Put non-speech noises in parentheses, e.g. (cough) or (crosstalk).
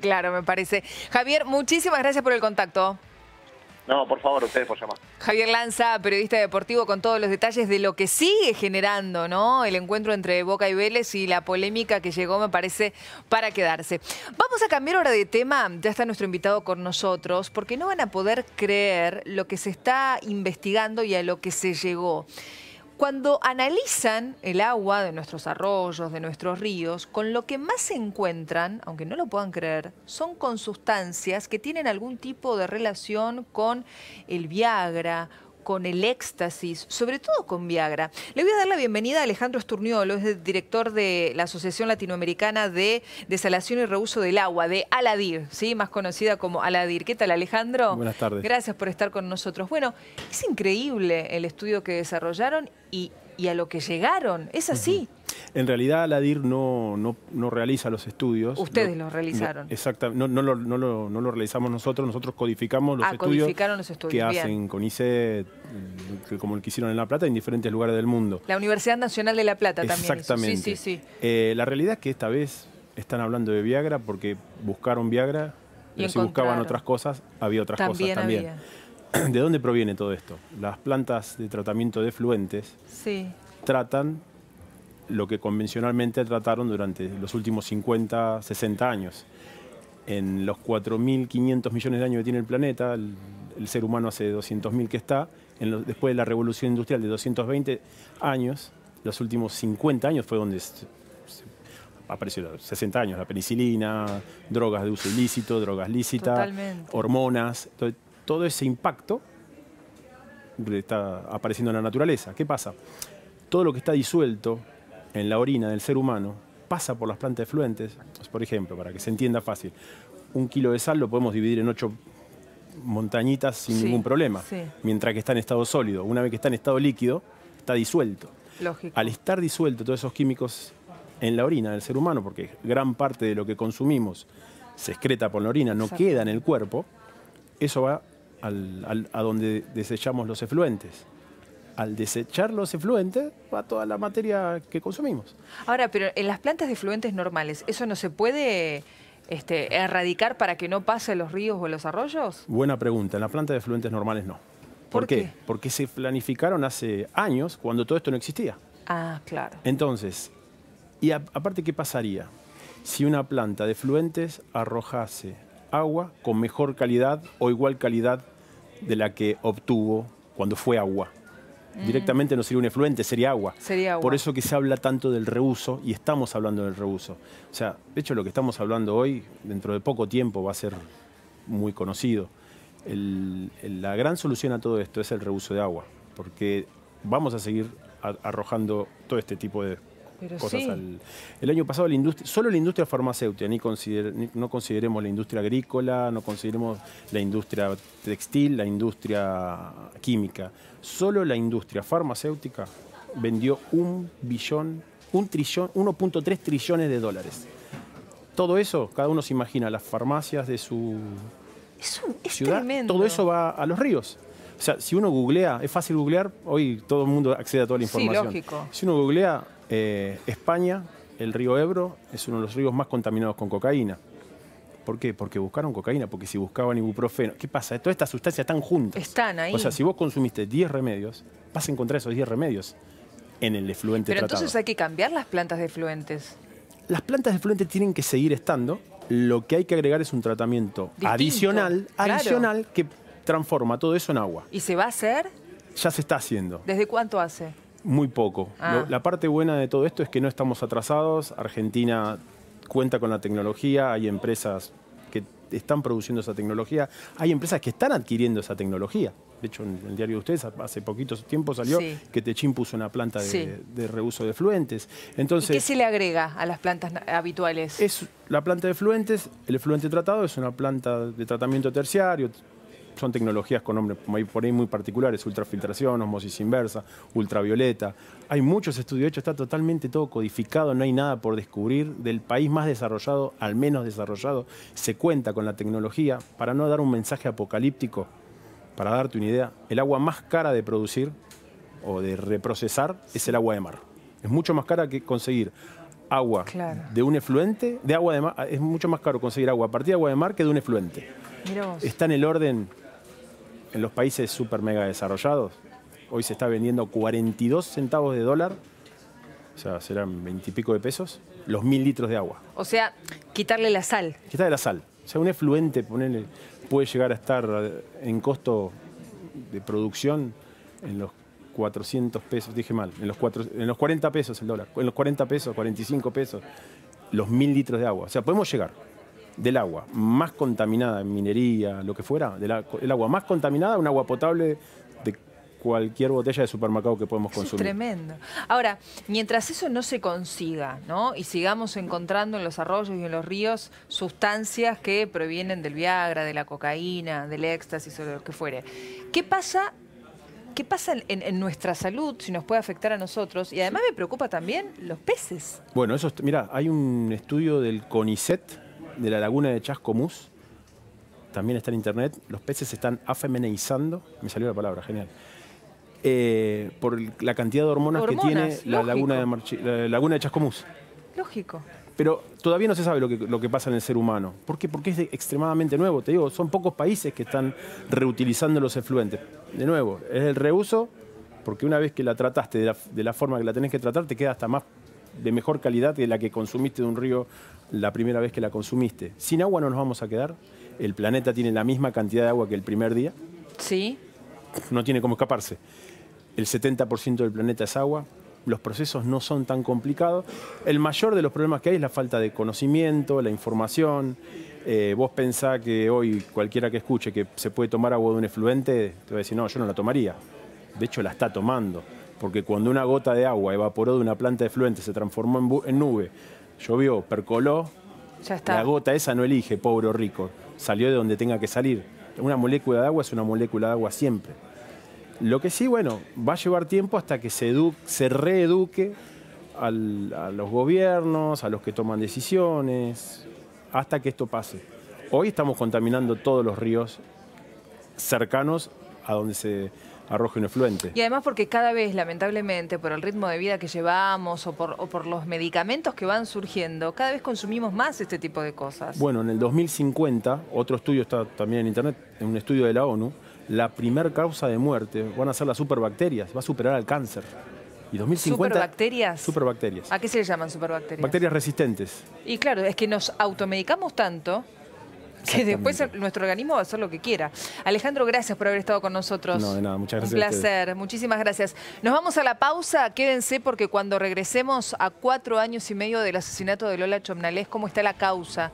Claro, me parece. Javier, muchísimas gracias por el contacto. No, por favor, ustedes por llamar. Javier Lanza, periodista deportivo, con todos los detalles de lo que sigue generando, ¿no? El encuentro entre Boca y Vélez y la polémica que llegó, me parece, para quedarse. Vamos a cambiar ahora de tema. Ya está nuestro invitado con nosotros, porque no van a poder creer lo que se está investigando y a lo que se llegó. Cuando analizan el agua de nuestros arroyos, de nuestros ríos, con lo que más se encuentran, aunque no lo puedan creer, son con sustancias que tienen algún tipo de relación con el Viagra con el éxtasis, sobre todo con Viagra. Le voy a dar la bienvenida a Alejandro Esturniolo, es el director de la Asociación Latinoamericana de Desalación y Reuso del Agua, de Aladir, ¿sí? más conocida como Aladir. ¿Qué tal, Alejandro? Buenas tardes. Gracias por estar con nosotros. Bueno, es increíble el estudio que desarrollaron y, a lo que llegaron. Es así. En realidad la DIR no, realiza los estudios. Ustedes los realizaron. Exactamente, no, no, lo, realizamos nosotros, nosotros codificamos los, ah, estudios, que hacen con ICE, como el que hicieron en La Plata, en diferentes lugares del mundo. La Universidad Nacional de La Plata también. Exactamente. Sí, sí, eh, sí. la realidad es que esta vez están hablando de Viagra porque buscaron Viagra, pero si buscaban otras cosas, había otras cosas también. (clears throat) ¿De dónde proviene todo esto? Las plantas de tratamiento de fluentes sí. tratan lo que convencionalmente trataron durante los últimos 50, 60 años. En los 4.500 millones de años que tiene el planeta, el, ser humano hace 200.000 que está, después de la revolución industrial de 220 años, los últimos 50 años fue donde apareció 60 años, la penicilina, drogas de uso ilícito, drogas lícitas, hormonas, todo ese impacto está apareciendo en la naturaleza. ¿Qué pasa? Todo lo que está disuelto en la orina del ser humano pasa por las plantas efluentes, por ejemplo, para que se entienda fácil, un kilo de sal lo podemos dividir en ocho montañitas sin ningún problema, mientras que está en estado sólido. Una vez que está en estado líquido, está disuelto. Al estar disuelto todos esos químicos en la orina del ser humano, porque gran parte de lo que consumimos se excreta por la orina, no queda en el cuerpo, eso va a donde desechamos los efluentes al desechar los efluentes va toda la materia que consumimos. Ahora, pero en las plantas de efluentes normales, ¿eso no se puede este, erradicar para que no pase los ríos o los arroyos? Buena pregunta. En las plantas de efluentes normales no. ¿Por, qué? Porque se planificaron hace años cuando todo esto no existía. Ah, claro. Entonces, y aparte, ¿qué pasaría? Si una planta de efluentes arrojase agua con mejor calidad o igual calidad de la que obtuvo cuando fue agua. Mm. Directamente no sería un efluente, sería agua. Por eso que se habla tanto del reuso y estamos hablando del reuso. O sea, de hecho lo que estamos hablando hoy, dentro de poco tiempo va a ser muy conocido. la gran solución a todo esto es el reuso de agua, porque vamos a seguir arrojando todo este tipo de el año pasado solo la industria farmacéutica, ni, no consideremos la industria agrícola, no consideremos la industria textil, la industria química. Solo la industria farmacéutica vendió un billón, un trillón, 1.3 trillones de dólares. Todo eso, cada uno se imagina las farmacias de su ciudad. Tremendo. Todo eso va a los ríos. O sea, si uno googlea, es fácil googlear, hoy todo el mundo accede a toda la información. lógico. Si uno googlea eh, España, el río Ebro, es uno de los ríos más contaminados con cocaína. ¿Por qué? Porque buscaron cocaína, porque si buscaban ibuprofeno. ¿Qué pasa? Todas estas sustancias están juntas. Están ahí. O sea, si vos consumiste 10 remedios, vas a encontrar esos 10 remedios en el efluente Pero entonces hay que cambiar las plantas de efluentes. Las plantas de efluentes tienen que seguir estando. Lo que hay que agregar es un tratamiento adicional, adicional que transforma todo eso en agua. ¿Y se va a hacer? Ya se está haciendo. ¿Desde cuánto hace? Muy poco. Ah. la parte buena de todo esto es que no estamos atrasados. Argentina cuenta con la tecnología, hay empresas que están produciendo esa tecnología, hay empresas que están adquiriendo esa tecnología. De hecho, en el diario de ustedes hace poquito tiempo salió que Techín puso una planta de, reuso de fluentes. Entonces, ¿Qué se le agrega a las plantas habituales? Es la planta de fluentes, el fluente tratado es una planta de tratamiento terciario, son tecnologías con nombres por ahí muy particulares, ultrafiltración, osmosis inversa, ultravioleta. Hay muchos estudios hechos, está totalmente todo codificado, no hay nada por descubrir. Del país más desarrollado al menos desarrollado, se cuenta con la tecnología para no dar un mensaje apocalíptico. Para darte una idea, el agua más cara de producir o de reprocesar es el agua de mar. Es mucho más cara que conseguir agua de un efluente, de agua de mar, es mucho más caro conseguir agua a partir de agua de mar que de un efluente. Está en el orden en los países super mega desarrollados, hoy se está vendiendo 42 centavos de dólar, o sea, serán 20 y pico de pesos, los mil litros de agua. O sea, quitarle la sal. Quitarle la sal. O sea, un efluente ponerle, puede llegar a estar eh, en costo de producción en los 400 pesos, dije mal, en los, en los 40 pesos el dólar, en los 40 pesos, 45 pesos, los mil litros de agua. O sea, podemos llegar del agua más contaminada en minería, lo que fuera, el agua más contaminada, un agua potable de cualquier botella de supermercado que podemos consumir. Es tremendo. Ahora, mientras eso no se consiga, ¿no? Y sigamos encontrando en los arroyos y en los ríos sustancias que provienen del Viagra, de la cocaína, del éxtasis o lo que fuere. ¿Qué pasa qué pasa en, nuestra salud, si nos puede afectar a nosotros. Y además me preocupa también los peces. Bueno, eso, mira, hay un estudio del CONICET, de la laguna de Chascomús, también está en internet, los peces se están afemeneizando, me salió la palabra, genial, eh, por la cantidad de hormonas, que tiene la laguna, de Chascomús. Lógico. Pero todavía no se sabe lo que, pasa en el ser humano. ¿Por qué? Porque es extremadamente nuevo. Te digo, son pocos países que están reutilizando los efluentes. De nuevo, es el reuso, porque una vez que la trataste de la forma que la tenés que tratar, te queda hasta más de mejor calidad que la que consumiste de un río la primera vez que la consumiste. Sin agua no nos vamos a quedar. El planeta tiene la misma cantidad de agua que el primer día. Sí. No tiene cómo escaparse. El 70% del planeta es agua. Los procesos no son tan complicados. El mayor de los problemas que hay es la falta de conocimiento, la información. Eh, vos pensá que hoy cualquiera que escuche que se puede tomar agua de un efluente, te va a decir, no, yo no la tomaría. De hecho, la está tomando porque cuando una gota de agua evaporó de una planta de fluente se transformó en, nube, llovió, percoló, ya la gota esa no elige, pobre o rico, salió de donde tenga que salir. Una molécula de agua es una molécula de agua siempre. Lo que sí, bueno, va a llevar tiempo hasta que se, se reeduque a los gobiernos, a los que toman decisiones, hasta que esto pase. Hoy estamos contaminando todos los ríos cercanos a donde se arroja un efluente. Y además porque cada vez, lamentablemente, por el ritmo de vida que llevamos o por, los medicamentos que van surgiendo, cada vez consumimos más este tipo de cosas. Bueno, en el 2050, otro estudio está también en Internet, en un estudio de la ONU, la primer causa de muerte van a ser las superbacterias, va a superar al cáncer. Y 2050, ¿Superbacterias? Superbacterias. ¿A qué se le llaman superbacterias? Bacterias resistentes. Y claro, es que nos automedicamos tanto que después nuestro organismo va a hacer lo que quiera. Alejandro, gracias por haber estado con nosotros. No, de nada, muchas gracias. Un placer, muchísimas gracias. Nos vamos a la pausa, quédense porque cuando regresemos a cuatro años y medio del asesinato de Lola Chomnales, ¿cómo está la causa?